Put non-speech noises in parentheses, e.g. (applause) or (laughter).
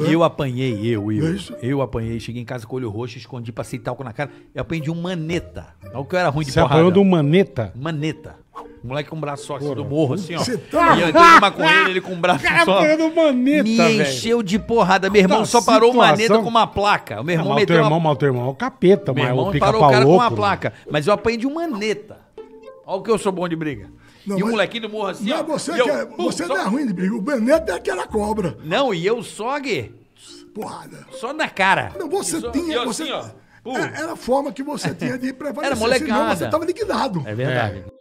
Eu apanhei, eu, eu. É eu apanhei, cheguei em casa com o olho roxo, escondi, passei talco na cara. Eu apanhei de um maneta. Olha que eu era ruim de Você porrada. apanhou de um maneta? Maneta. O moleque com um braço só, assim, do morro, assim, ó. Você tá... E eu entrei numa corrida, ele com um braço cara, só. Cara, maneta, Me véio. encheu de porrada. Meu irmão só situação. parou o maneta com uma placa. O meu é, irmão meteu... Mal teu irmão, uma... mal teu irmão. O capeta, meu mas irmão o pica parou o cara louco, com uma placa. Mas eu apanhei de um maneta. Olha o que eu sou bom de briga. Não, e o molequinho morro assim. Não, ó, você, eu, quer, é- pum, você só... não é ruim de briga. O Beneto é aquela cobra. Não, e eu só, aqui. Porrada. Só na cara. Não, você só, tinha. Eu, você, assim, ó, é- era, a forma que você tinha de (laughs) prevalecer. Era molecada. Senão você estava liquidado. É verdade.